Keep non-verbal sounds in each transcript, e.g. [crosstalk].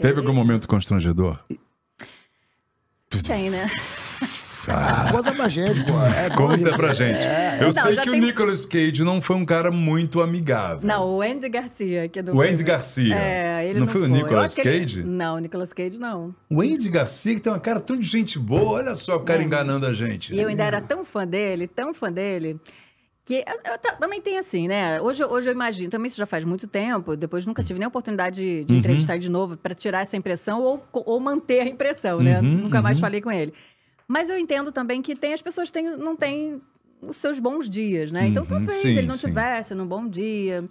Teve algum momento constrangedor? Tem, né? [laughs] Ah. Ah, conta pra gente, pô. É conta pra gente. É. Eu não, sei que tem... o Nicolas Cage não foi um cara muito amigável. Não, o Andy Garcia, que é do. O Andy filme. Garcia. É, ele não, não foi, foi o Nicolas Cage? Ele... Não, o Nicolas Cage não. O Andy Garcia, que tem uma cara tão de gente boa, olha só o cara é. enganando a gente. E eu ainda era tão fã dele, tão fã dele que eu, também tem assim, né? Hoje, hoje eu imagino, também isso já faz muito tempo, depois nunca tive nem oportunidade de, de uhum. entrevistar de novo para tirar essa impressão ou, ou manter a impressão, né? uhum, né? nunca uhum. mais falei com ele. Mas eu entendo também que tem as pessoas têm, não têm os seus bons dias, né? Então uhum, talvez sim, ele não sim. tivesse num bom dia.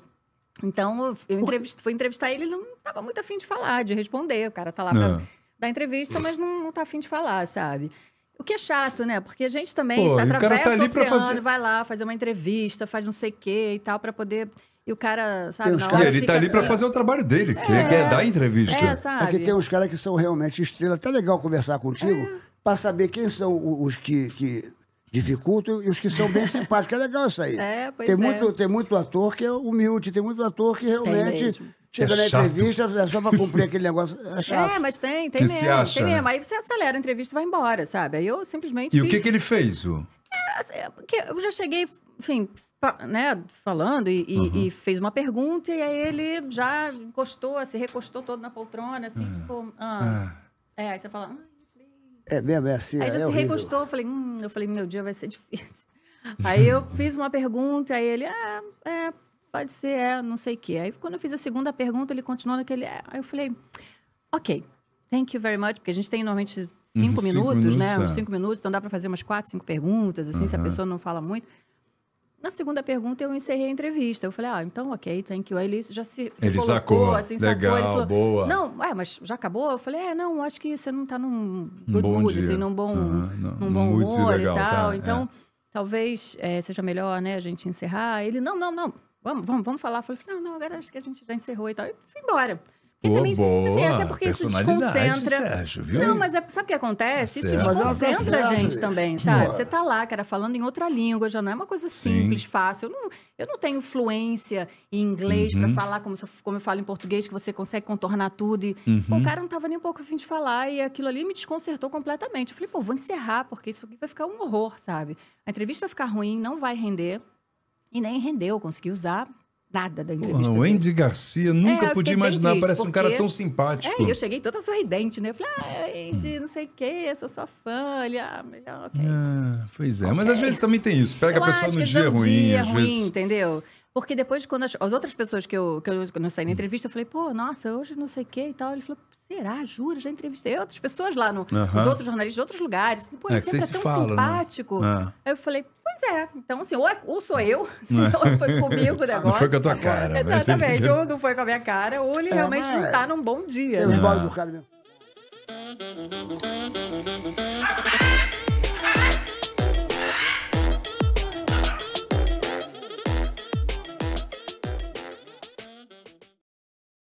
Então eu entrevist, fui entrevistar ele, ele não estava muito afim de falar, de responder. O cara tá lá para é. dar entrevista, mas não, não tá afim de falar, sabe? O que é chato, né? Porque a gente também Pô, se tá atravessa o, tá o oceano, fazer... vai lá fazer uma entrevista, faz não sei o quê e tal, para poder... E o cara, sabe, tem uns Ele tá ali assim. pra fazer o trabalho dele, que é, dar entrevista. É, sabe? é que tem uns caras que são realmente estrela. Até legal conversar contigo é. pra saber quem são os que, que dificultam e os que são bem [laughs] simpáticos. É legal isso aí. É, pois tem, é. Muito, tem muito ator que é humilde, tem muito ator que realmente Chega é na entrevista, é só pra cumprir aquele negócio. É, é chato. é mas tem, tem que mesmo. Acha, tem mesmo. Né? Aí você acelera a entrevista e vai embora, sabe? Aí eu simplesmente. E fiz... o que, que ele fez? O... É, assim, é eu já cheguei, enfim, né, falando e, uhum. e, fez uma pergunta, e aí ele já encostou, se recostou todo na poltrona, assim, ah. tipo. Ah. ah. É, aí você fala. Ah, é mesmo, é assim. Aí já é se horrível. recostou, eu falei, hum, eu falei, meu dia vai ser difícil. aí eu [laughs] fiz uma pergunta, aí ele, ah, é pode ser, é, não sei o quê. Aí quando eu fiz a segunda pergunta, ele continuou naquele. É. Aí eu falei, ok, thank you very much, porque a gente tem normalmente uhum. cinco, uhum, minutos, né? É. Uns é. cinco minutos, então dá para fazer umas quatro, cinco perguntas, assim, uhum. se a uhum. pessoa não fala muito. Na segunda pergunta, eu encerrei a entrevista. Eu falei, ah, então ok, thank you. Aí ele já se. Ele sacou, assim, legal, sacou. Falou, boa. Não, é, mas já acabou? Eu falei, é, não, acho que você não tá num good um bom mood, dia. assim, num bom, uhum, num bom humor legal, e tal. Tá, é. então, é. talvez é, seja melhor, né, a gente encerrar. Ele, não, não, não vamos, vamos, vamos falar. falei, assim, não, não, agora acho que a gente já encerrou e tal. E fui embora. Porque Pô, também, assim, boa, assim, até porque isso desconcentra. Sérgio, viu? Não, mas é, sabe o que acontece? Tá isso é desconcentra a gente assim, também, sabe? Você tá lá, cara, falando em outra língua, já não é uma coisa simples, Sim. fácil. Eu não, eu não tenho fluência em inglês uhum. para falar como, como eu falo em português, que você consegue contornar tudo. E, uhum. pô, o cara não tava nem um pouco afim de falar e aquilo ali me desconcertou completamente. Eu falei, pô, vou encerrar, porque isso aqui vai ficar um horror, sabe? A entrevista vai ficar ruim, não vai render. E nem rendeu, consegui usar nada da entrevista. o Andy Garcia é, nunca é, podia imaginar, triste, parece porque... um cara tão simpático. É, eu cheguei toda sorridente, né? Eu falei, ah, hum. Andy, não sei o quê, sou sua fã. Ele, ah, melhor, ok. Ah, pois é, okay. mas às vezes também tem isso, pega eu a pessoa no dia ruim. Dia às ruim, vezes... entendeu? Porque depois, quando as, as, outras pessoas que eu, que eu não saí na hum. entrevista, eu falei, pô, nossa, hoje não sei o que e tal. Ele falou, será? Juro, já entrevistei outras pessoas lá, no, os outros jornalistas de outros lugares. Pô, ele é, sempre é tão fala, né? simpático. Né? Aí eu falei, Pois é. Então, assim, ou, é, ou sou eu, [laughs] ou foi comigo o negócio. Não foi com a tua cara. Exatamente. Ou não foi com a minha cara, ou ele é, realmente não é. tá num bom dia. Ele é mal ah. cara mesmo.